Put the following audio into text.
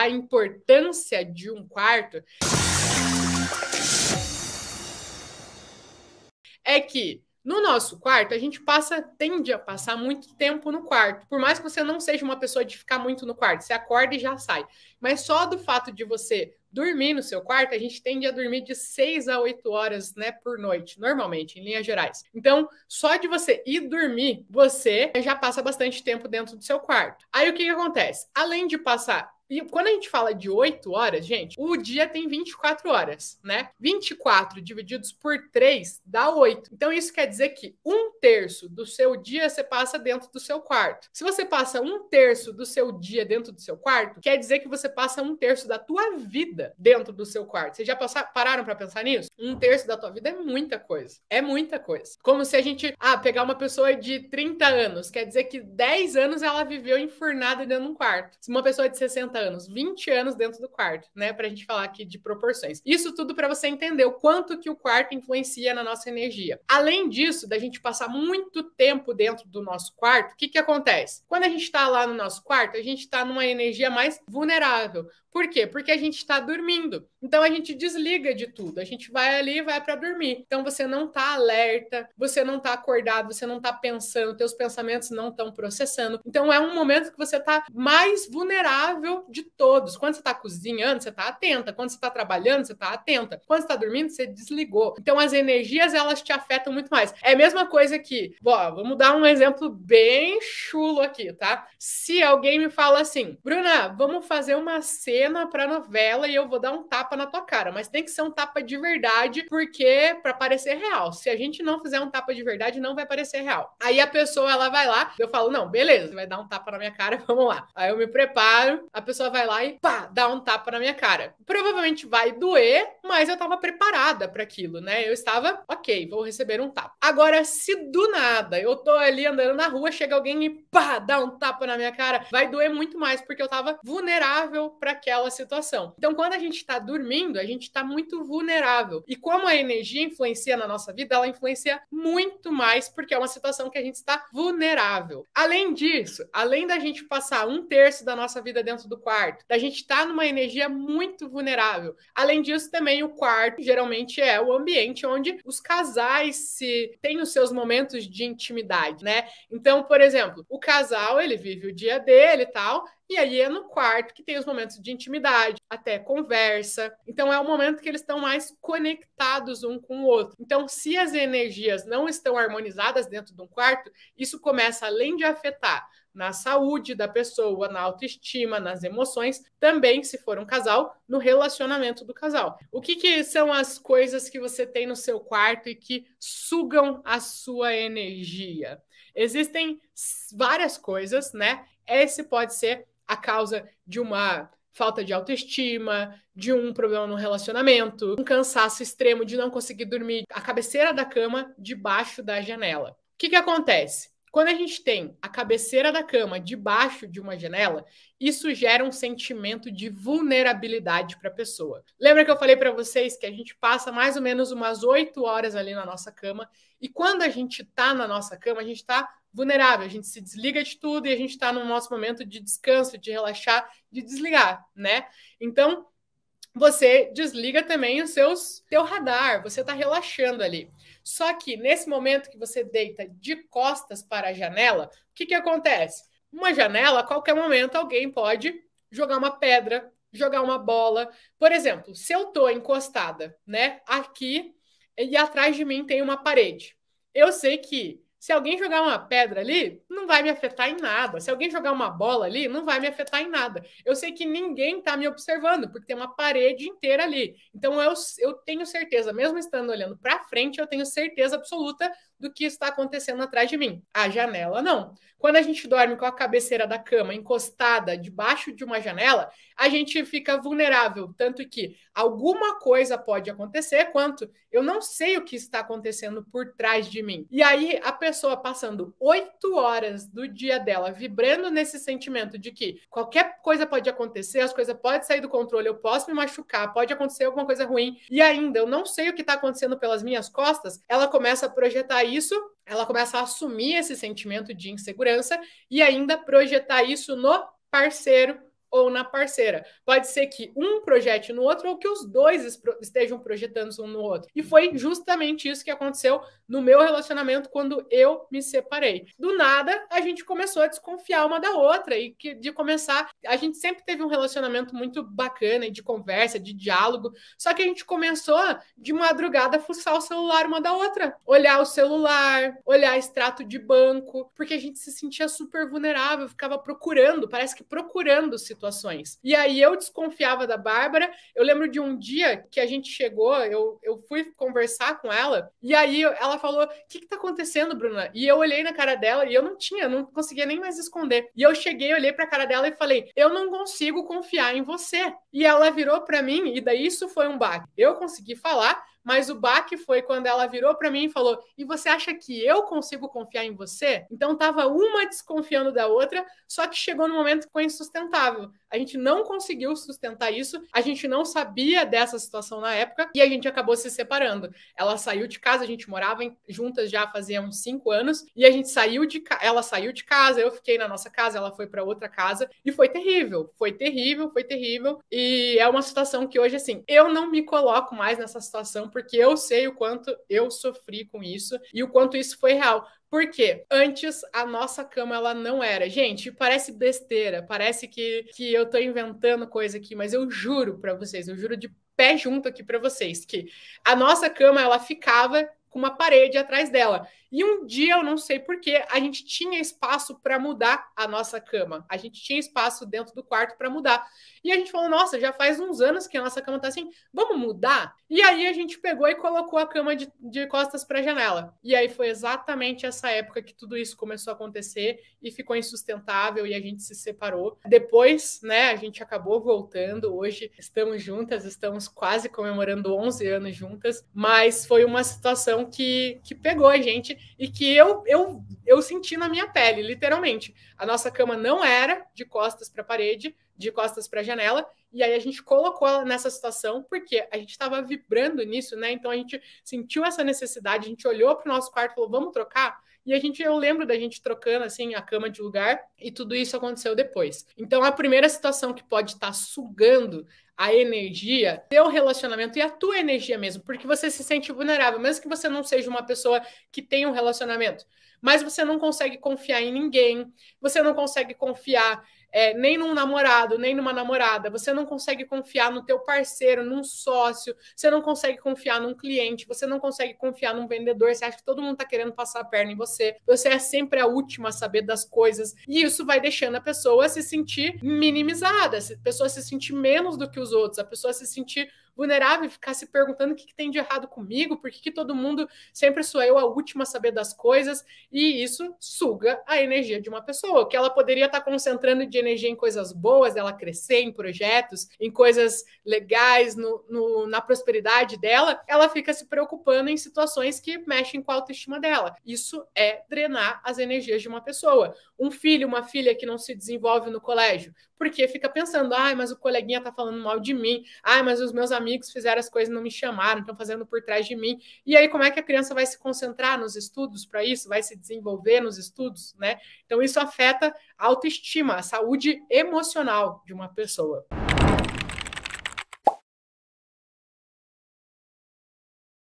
a importância de um quarto é que no nosso quarto, a gente passa, tende a passar muito tempo no quarto. Por mais que você não seja uma pessoa de ficar muito no quarto, você acorda e já sai. Mas só do fato de você dormir no seu quarto, a gente tende a dormir de 6 a 8 horas, né, por noite, normalmente, em linhas gerais. Então, só de você ir dormir, você já passa bastante tempo dentro do seu quarto. Aí o que, que acontece? Além de passar e quando a gente fala de 8 horas, gente, o dia tem 24 horas, né? 24 divididos por 3 dá 8. Então isso quer dizer que um terço do seu dia você passa dentro do seu quarto. Se você passa um terço do seu dia dentro do seu quarto, quer dizer que você passa um terço da tua vida dentro do seu quarto. Vocês já passaram, pararam para pensar nisso? Um terço da tua vida é muita coisa. É muita coisa. Como se a gente, ah, pegar uma pessoa de 30 anos, quer dizer que 10 anos ela viveu enfurnada dentro de um quarto. Se uma pessoa de 60 anos, 20 anos dentro do quarto, né? Para a gente falar aqui de proporções. Isso tudo para você entender o quanto que o quarto influencia na nossa energia. Além disso, da gente passar muito tempo dentro do nosso quarto, o que, que acontece? Quando a gente está lá no nosso quarto, a gente está numa energia mais vulnerável. Por quê? Porque a gente está dormindo. Então a gente desliga de tudo. A gente vai ali e vai para dormir. Então você não está alerta, você não está acordado, você não está pensando, teus pensamentos não estão processando. Então é um momento que você está mais vulnerável de todos. Quando você está cozinhando, você está atenta. Quando você está trabalhando, você está atenta. Quando você está dormindo, você desligou. Então as energias elas te afetam muito mais. É a mesma coisa que, bom, vamos dar um exemplo bem chulo aqui, tá? Se alguém me fala assim, Bruna, vamos fazer uma cena para novela e eu vou dar um tapa na tua cara, mas tem que ser um tapa de verdade, porque para parecer real. Se a gente não fizer um tapa de verdade, não vai parecer real. Aí a pessoa ela vai lá, eu falo, não, beleza, vai dar um tapa na minha cara, vamos lá. Aí eu me preparo, a pessoa vai lá e pá, dá um tapa na minha cara. Provavelmente vai doer, mas eu tava preparada para aquilo, né? Eu estava, ok, vou receber um tapa. Agora, se do nada eu tô ali andando na rua, chega alguém e pá, dá um tapa na minha cara, vai doer muito mais, porque eu tava vulnerável para aquela situação. Então, quando a gente tá dormindo, a gente tá muito vulnerável. E como a energia influencia na nossa vida, ela influencia muito mais, porque é uma situação que a gente está vulnerável. Além disso, além da gente passar um terço da nossa vida dentro do quarto, da gente está tá numa energia muito vulnerável. Além disso, também o quarto geralmente é o ambiente onde os casais se têm os seus momentos de intimidade, né? Então, por exemplo, o casal ele vive o dia dele e tal, e aí é no quarto que tem os momentos de intimidade, até conversa. Então é o momento que eles estão mais conectados um com o outro. Então, se as energias não estão harmonizadas dentro de um quarto, isso começa além de afetar na saúde da pessoa, na autoestima, nas emoções, também, se for um casal, no relacionamento do casal. O que, que são as coisas que você tem no seu quarto e que sugam a sua energia? Existem várias coisas, né? Esse pode ser a causa de uma falta de autoestima, de um problema no relacionamento, um cansaço extremo de não conseguir dormir, a cabeceira da cama debaixo da janela. O que, que acontece? Quando a gente tem a cabeceira da cama debaixo de uma janela, isso gera um sentimento de vulnerabilidade para a pessoa. Lembra que eu falei para vocês que a gente passa mais ou menos umas oito horas ali na nossa cama, e quando a gente está na nossa cama, a gente está vulnerável, a gente se desliga de tudo e a gente está no nosso momento de descanso, de relaxar, de desligar, né? Então, você desliga também os seus teu radar, você está relaxando ali. Só que nesse momento que você deita de costas para a janela, o que, que acontece? Uma janela, a qualquer momento, alguém pode jogar uma pedra, jogar uma bola. Por exemplo, se eu estou encostada, né, aqui e atrás de mim tem uma parede. Eu sei que se alguém jogar uma pedra ali, não vai me afetar em nada. Se alguém jogar uma bola ali, não vai me afetar em nada. Eu sei que ninguém está me observando, porque tem uma parede inteira ali. Então eu, eu tenho certeza, mesmo estando olhando para frente, eu tenho certeza absoluta do que está acontecendo atrás de mim. A janela não. Quando a gente dorme com a cabeceira da cama encostada debaixo de uma janela, a gente fica vulnerável, tanto que alguma coisa pode acontecer, quanto eu não sei o que está acontecendo por trás de mim. E aí a pessoa passando oito horas do dia dela vibrando nesse sentimento de que qualquer coisa pode acontecer, as coisas podem sair do controle, eu posso me machucar, pode acontecer alguma coisa ruim, e ainda eu não sei o que está acontecendo pelas minhas costas, ela começa a projetar isso, ela começa a assumir esse sentimento de insegurança e ainda projetar isso no parceiro ou na parceira. Pode ser que um projete no outro ou que os dois estejam projetando um no outro. E foi justamente isso que aconteceu no meu relacionamento quando eu me separei. Do nada, a gente começou a desconfiar uma da outra e que de começar, a gente sempre teve um relacionamento muito bacana e de conversa, de diálogo, só que a gente começou de madrugada a fuçar o celular uma da outra, olhar o celular, olhar extrato de banco, porque a gente se sentia super vulnerável, ficava procurando, parece que procurando se situações. E aí eu desconfiava da Bárbara. Eu lembro de um dia que a gente chegou, eu, eu fui conversar com ela, e aí ela falou: O que, que tá acontecendo, Bruna? E eu olhei na cara dela e eu não tinha, não conseguia nem mais esconder. E eu cheguei, olhei pra cara dela e falei: Eu não consigo confiar em você. E ela virou para mim, e daí isso foi um baque. Eu consegui falar, mas o baque foi quando ela virou para mim e falou: "E você acha que eu consigo confiar em você?". Então tava uma desconfiando da outra, só que chegou no momento que foi insustentável. A gente não conseguiu sustentar isso, a gente não sabia dessa situação na época e a gente acabou se separando. Ela saiu de casa, a gente morava juntas já fazia uns cinco anos e a gente saiu de ela saiu de casa, eu fiquei na nossa casa, ela foi para outra casa e foi terrível, foi terrível, foi terrível e é uma situação que hoje assim eu não me coloco mais nessa situação porque eu sei o quanto eu sofri com isso e o quanto isso foi real. Porque antes a nossa cama ela não era. Gente, parece besteira, parece que, que eu tô inventando coisa aqui, mas eu juro para vocês, eu juro de pé junto aqui para vocês que a nossa cama ela ficava com uma parede atrás dela. E um dia, eu não sei porquê, a gente tinha espaço para mudar a nossa cama. A gente tinha espaço dentro do quarto para mudar. E a gente falou: nossa, já faz uns anos que a nossa cama tá assim, vamos mudar? E aí a gente pegou e colocou a cama de, de costas para a janela. E aí foi exatamente essa época que tudo isso começou a acontecer e ficou insustentável e a gente se separou. Depois, né, a gente acabou voltando. Hoje estamos juntas, estamos quase comemorando 11 anos juntas, mas foi uma situação que, que pegou a gente e que eu, eu, eu senti na minha pele, literalmente. A nossa cama não era de costas para a parede, de costas para a janela, e aí a gente colocou ela nessa situação porque a gente estava vibrando nisso, né? Então a gente sentiu essa necessidade, a gente olhou para o nosso quarto e falou: vamos trocar? E a gente, eu lembro da gente trocando assim a cama de lugar e tudo isso aconteceu depois. Então a primeira situação que pode estar tá sugando a energia, teu relacionamento e a tua energia mesmo, porque você se sente vulnerável, mesmo que você não seja uma pessoa que tem um relacionamento, mas você não consegue confiar em ninguém, você não consegue confiar é, nem num namorado, nem numa namorada. Você não consegue confiar no teu parceiro, num sócio, você não consegue confiar num cliente, você não consegue confiar num vendedor, você acha que todo mundo está querendo passar a perna em você. Você é sempre a última a saber das coisas. E isso vai deixando a pessoa se sentir minimizada, a pessoa se sentir menos do que os outros, a pessoa se sentir vulnerável e ficar se perguntando o que, que tem de errado comigo, por que, todo mundo sempre sou eu a última a saber das coisas, e isso suga a energia de uma pessoa, que ela poderia estar concentrando de energia em coisas boas, ela crescer em projetos, em coisas legais, no, no, na prosperidade dela, ela fica se preocupando em situações que mexem com a autoestima dela. Isso é drenar as energias de uma pessoa. Um filho, uma filha que não se desenvolve no colégio, porque fica pensando, ai, ah, mas o coleguinha tá falando mal de mim, ai, ah, mas os meus amigos amigos fizeram as coisas não me chamaram, estão fazendo por trás de mim. E aí, como é que a criança vai se concentrar nos estudos para isso? Vai se desenvolver nos estudos, né? Então, isso afeta a autoestima, a saúde emocional de uma pessoa.